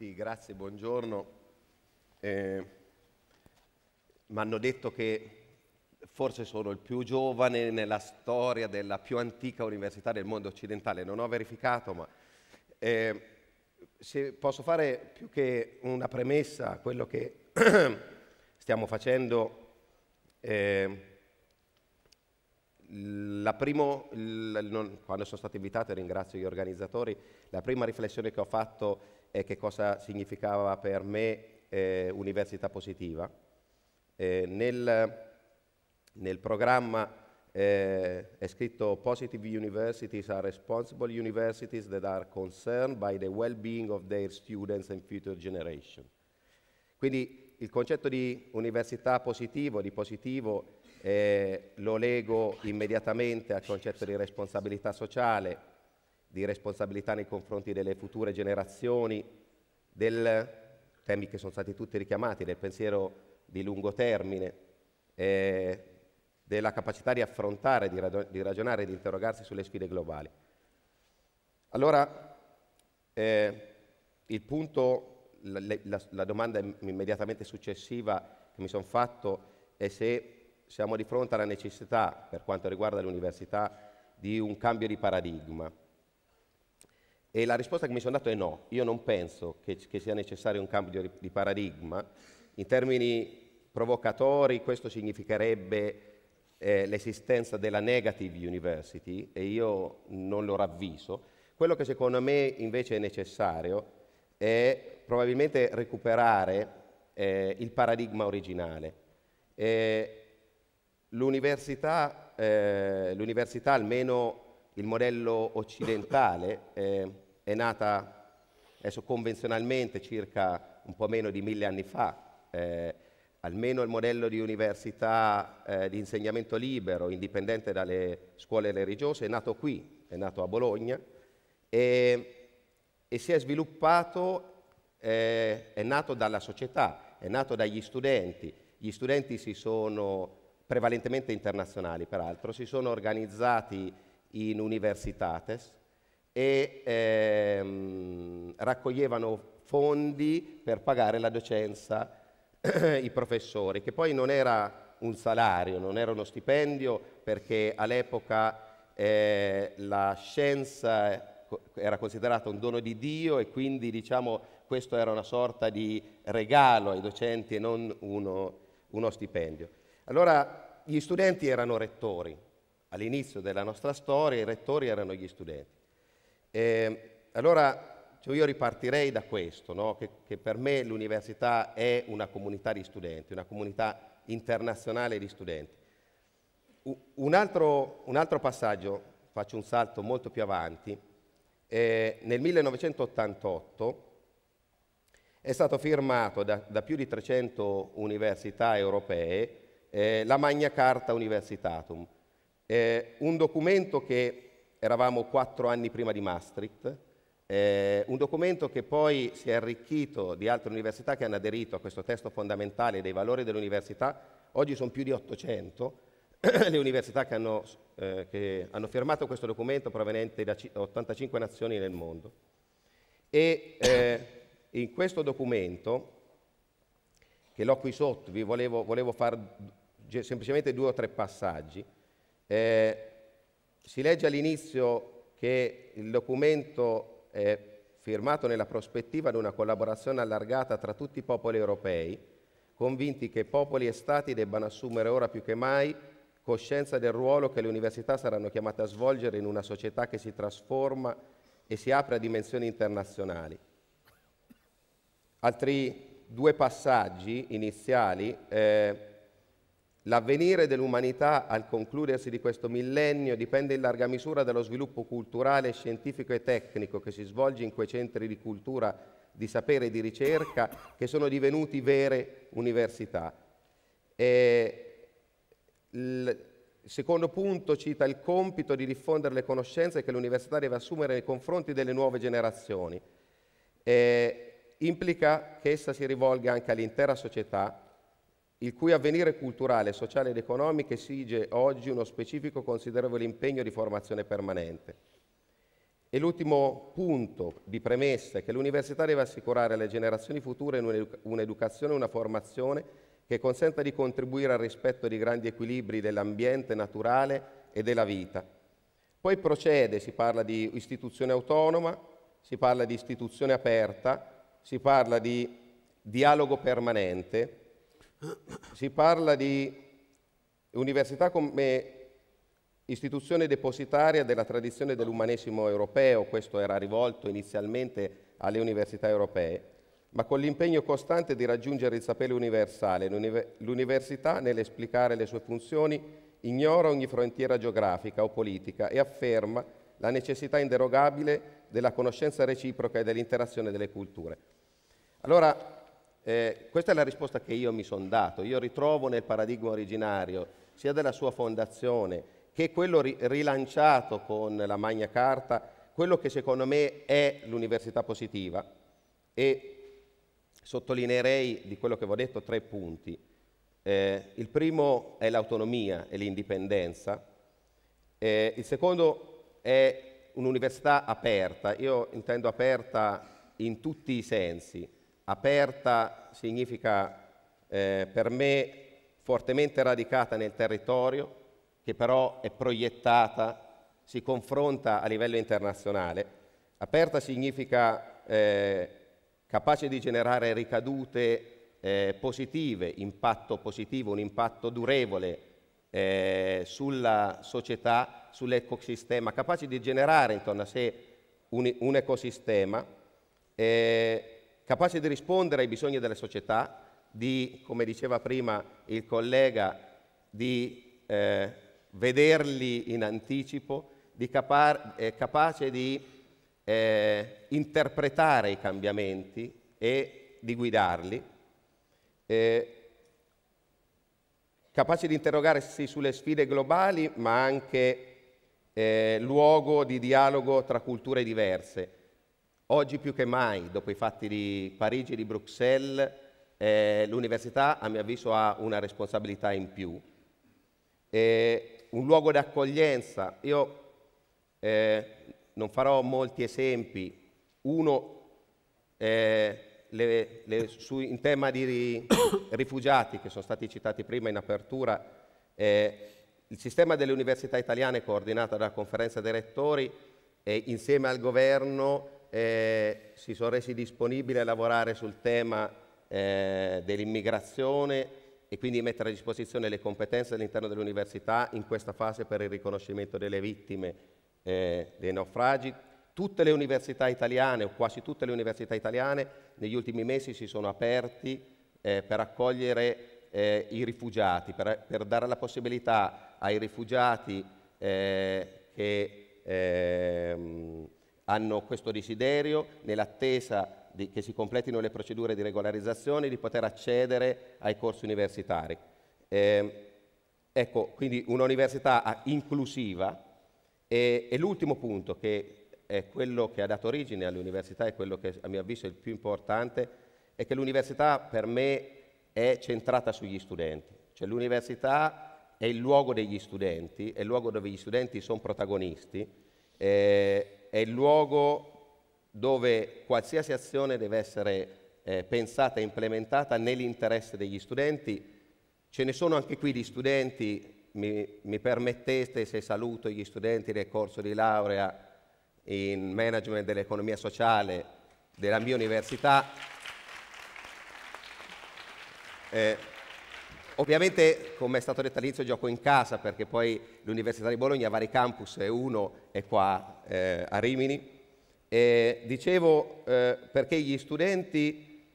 Sì, grazie, buongiorno. Eh, Mi hanno detto che forse sono il più giovane nella storia della più antica università del mondo occidentale, non ho verificato, ma eh, se posso fare più che una premessa a quello che stiamo facendo. Eh, primo, il, non, quando sono stato invitato, ringrazio gli organizzatori, la prima riflessione che ho fatto è e che cosa significava per me eh, università positiva. Eh, nel, nel, programma eh, è scritto Positive Universities are responsible universities that are concerned by the well-being of their students and future generation. Quindi il concetto di università positivo, di positivo, eh, lo lego immediatamente al concetto di responsabilità sociale, di responsabilità nei confronti delle future generazioni, del, temi che sono stati tutti richiamati, del pensiero di lungo termine, eh, della capacità di affrontare, di, di ragionare, di interrogarsi sulle sfide globali. Allora, eh, il punto, la, la, la domanda immediatamente successiva che mi sono fatto è se siamo di fronte alla necessità, per quanto riguarda l'università, di un cambio di paradigma. E la risposta che mi sono dato è no, io non penso che, che sia necessario un cambio di, paradigma. In termini provocatori questo significherebbe eh, l'esistenza della negative university e io non lo ravviso. Quello che secondo me invece è necessario è probabilmente recuperare eh, il paradigma originale. Eh, l'università, eh, l'università almeno il modello occidentale eh, è nata adesso convenzionalmente circa un po' meno di mille anni fa, eh, almeno il modello di università eh, di insegnamento libero, indipendente dalle scuole religiose, è nato qui, è nato a Bologna e, e si è sviluppato, eh, è nato dalla società, è nato dagli studenti. Gli studenti si sono, prevalentemente internazionali peraltro, si sono organizzati in universitates e ehm, raccoglievano fondi per pagare la docenza i professori, che poi non era un salario, non era uno stipendio, perché all'epoca eh, la scienza era considerata un dono di Dio e quindi diciamo questo era una sorta di regalo ai docenti e non uno, uno stipendio. Allora gli studenti erano rettori, all'inizio della nostra storia i rettori erano gli studenti. E allora cioè io ripartirei da questo, no? che, che, per me l'università è una comunità di studenti, una comunità internazionale di studenti. Un altro, un altro passaggio, faccio un salto molto più avanti, eh, nel 1988 è stato firmato da, da più di 300 università europee eh, la Magna Carta Universitatum, eh, un documento che eravamo quattro anni prima di Maastricht, eh, un documento che poi si è arricchito di altre università che hanno aderito a questo testo fondamentale dei valori dell'università, oggi sono più di 800 le università che hanno, eh, che hanno firmato questo documento provenienti da 85 nazioni nel mondo. E eh, in questo documento, che l'ho qui sotto, vi volevo, volevo fare semplicemente due o tre passaggi, eh, si legge all'inizio che il documento è firmato nella prospettiva di una collaborazione allargata tra tutti i popoli europei, convinti che popoli e stati debbano assumere ora più che mai coscienza del ruolo che le università saranno chiamate a svolgere in una società che si trasforma e si apre a dimensioni internazionali. Altri due passaggi iniziali eh, L'avvenire dell'umanità al concludersi di questo millennio dipende in larga misura dallo sviluppo culturale, scientifico e tecnico che si svolge in quei centri di cultura, di sapere e di ricerca che sono divenuti vere università. E il secondo punto cita il compito di diffondere le conoscenze che l'università deve assumere nei confronti delle nuove generazioni. E implica che essa si rivolga anche all'intera società il cui avvenire culturale, sociale ed economico esige oggi uno specifico considerevole impegno di formazione permanente. E l'ultimo punto di premessa è che l'università deve assicurare alle generazioni future un'educazione e una formazione che consenta di contribuire al rispetto di grandi equilibri dell'ambiente naturale e della vita. Poi procede, si parla di istituzione autonoma, si parla di istituzione aperta, si parla di dialogo permanente si parla di università come istituzione depositaria della tradizione dell'umanesimo europeo, questo era rivolto inizialmente alle università europee, ma con l'impegno costante di raggiungere il sapere universale. L'università, nell'esplicare le sue funzioni, ignora ogni frontiera geografica o politica e afferma la necessità inderogabile della conoscenza reciproca e dell'interazione delle culture. Allora, eh, questa è la risposta che io mi sono dato. Io ritrovo nel paradigma originario sia della sua fondazione che quello ri- rilanciato con la Magna Carta, quello che secondo me è l'università positiva e sottolineerei di quello che vi ho detto tre punti. Eh, il primo è l'autonomia e l'indipendenza, eh, il secondo è un'università aperta, io intendo aperta in tutti i sensi, aperta significa eh, per me fortemente radicata nel territorio, che però è proiettata, si confronta a livello internazionale. Aperta significa eh, capace di generare ricadute eh, positive, impatto positivo, un impatto durevole eh, sulla società, sull'ecosistema, capace di generare intorno a sé un, un ecosistema. Eh, capace di rispondere ai bisogni della società, di, come diceva prima il collega, di eh, vederli in anticipo, di capa eh, capace di eh, interpretare i cambiamenti e di guidarli, eh, capace di interrogarsi sulle sfide globali ma anche eh, luogo di dialogo tra culture diverse Oggi più che mai, dopo i fatti di Parigi e di Bruxelles, eh, l'università, a mio avviso, ha una responsabilità in più. Eh, un luogo d'accoglienza. Io eh, non farò molti esempi. Uno, eh, le, le, su, in tema di rifugiati, che sono stati citati prima in apertura, eh, il sistema delle università italiane, coordinato dalla conferenza dei rettori, insieme al governo, eh, si sono resi disponibili a lavorare sul tema eh, dell'immigrazione e quindi mettere a disposizione le competenze all'interno dell'università in questa fase per il riconoscimento delle vittime eh, dei naufragi. Tutte le università italiane, o quasi tutte le università italiane, negli ultimi mesi si sono aperti eh, per accogliere eh, i rifugiati, per, per, dare la possibilità ai rifugiati eh, che ehm, hanno questo desiderio nell'attesa di, che si completino le procedure di regolarizzazione di poter accedere ai corsi universitari. Eh, ecco, quindi un'università ah, inclusiva e, e l'ultimo punto che è quello che ha dato origine all'università e quello che a mio avviso è il più importante è che l'università per me è centrata sugli studenti, cioè l'università è il luogo degli studenti, è il luogo dove gli studenti sono protagonisti eh, è il luogo dove qualsiasi azione deve essere eh, pensata e implementata nell'interesse degli studenti. Ce ne sono anche qui di studenti, mi, mi permettete se saluto gli studenti del corso di laurea in management dell'economia sociale della mia università. Eh, Ovviamente, come è stato detto all'inizio, gioco in casa perché poi l'Università di Bologna ha vari campus e uno è qua eh, a Rimini. E dicevo eh, perché gli studenti,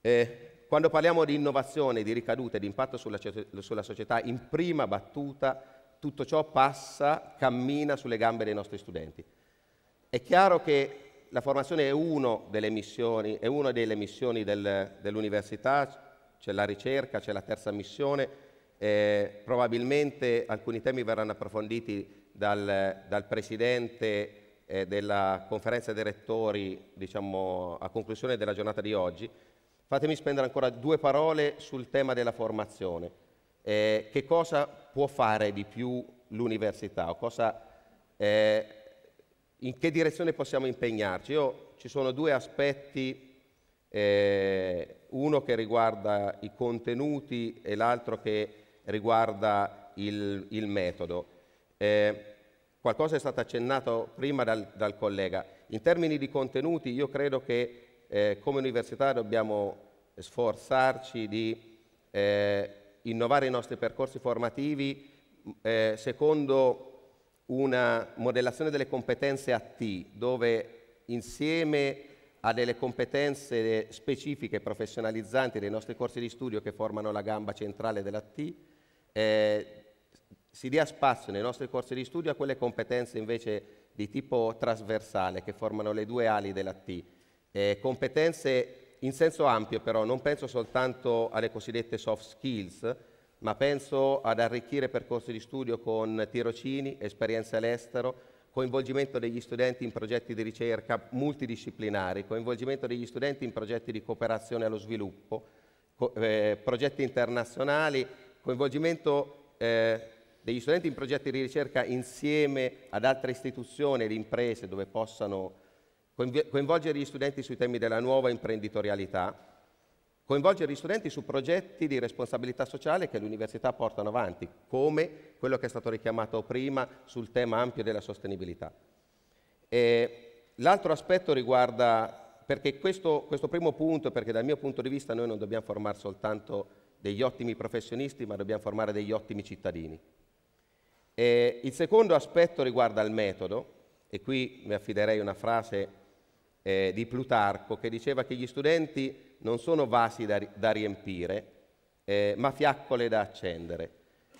eh, quando parliamo di innovazione, di ricadute, di impatto sulla, sulla società, in prima battuta tutto ciò passa, cammina sulle gambe dei nostri studenti. È chiaro che la formazione è, uno delle missioni, una delle missioni del, dell'università, c'è la ricerca, c'è la terza missione, eh, probabilmente alcuni temi verranno approfonditi dal, dal Presidente eh, della conferenza dei rettori diciamo, a conclusione della giornata di oggi. Fatemi spendere ancora due parole sul tema della formazione. Eh, che cosa può fare di più l'università o cosa, eh, in che direzione possiamo impegnarci? Io, ci sono due aspetti eh, uno che riguarda i contenuti e l'altro che riguarda il, il metodo. Eh, qualcosa è stato accennato prima dal, dal, collega. In termini di contenuti io credo che eh, come università dobbiamo sforzarci di eh, innovare i nostri percorsi formativi mm, eh, secondo una modellazione delle competenze a T, dove insieme ha delle competenze specifiche e professionalizzanti dei nostri corsi di studio che formano la gamba centrale della T, eh, si dia spazio nei nostri corsi di studio a quelle competenze invece di tipo trasversale che formano le due ali della T, eh, competenze in senso ampio però, non penso soltanto alle cosiddette soft skills, ma penso ad arricchire percorsi di studio con tirocini, esperienze all'estero, coinvolgimento degli studenti in progetti di ricerca multidisciplinari, coinvolgimento degli studenti in progetti di cooperazione allo sviluppo, co eh, progetti internazionali, coinvolgimento eh, degli studenti in progetti di ricerca insieme ad altre istituzioni ed imprese dove possano coinvolgere gli studenti sui temi della nuova imprenditorialità, coinvolgere gli studenti su progetti di responsabilità sociale che le università portano avanti, come quello che è stato richiamato prima sul tema ampio della sostenibilità. l'altro aspetto riguarda, perché questo, questo primo punto, perché dal mio punto di vista noi non dobbiamo formare soltanto degli ottimi professionisti, ma dobbiamo formare degli ottimi cittadini. E il secondo aspetto riguarda il metodo, e qui mi affiderei una frase eh, di Plutarco che diceva che gli studenti non sono vasi da, da riempire, eh, ma fiaccole da accendere.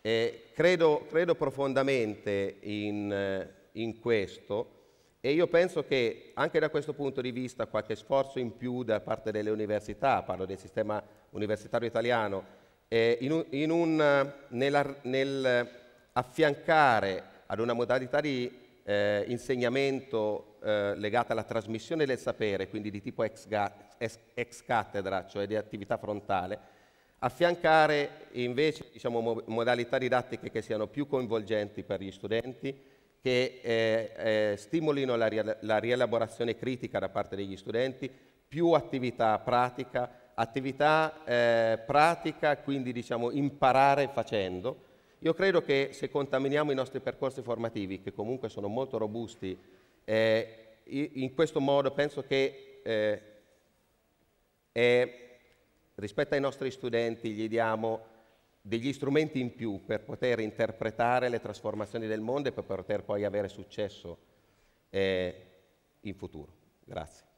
Eh, credo, credo, profondamente in, in, questo e io penso che anche da questo punto di vista qualche sforzo in più da parte delle università, parlo del sistema universitario italiano, eh, in un, in un, nella, nel affiancare ad una modalità di eh, insegnamento eh, legata alla trasmissione del sapere, quindi di tipo ex ex cattedra, cioè di attività frontale, affiancare invece diciamo, modalità didattiche che siano più coinvolgenti per gli studenti, che eh, eh, stimolino la, la, rielaborazione critica da parte degli studenti, più attività pratica, attività eh, pratica, quindi diciamo, imparare facendo. Io credo che se contaminiamo i nostri percorsi formativi, che comunque sono molto robusti, eh, in questo modo penso che eh, e rispetto ai nostri studenti gli diamo degli strumenti in più per poter interpretare le trasformazioni del mondo e per poter poi avere successo eh, in futuro. Grazie.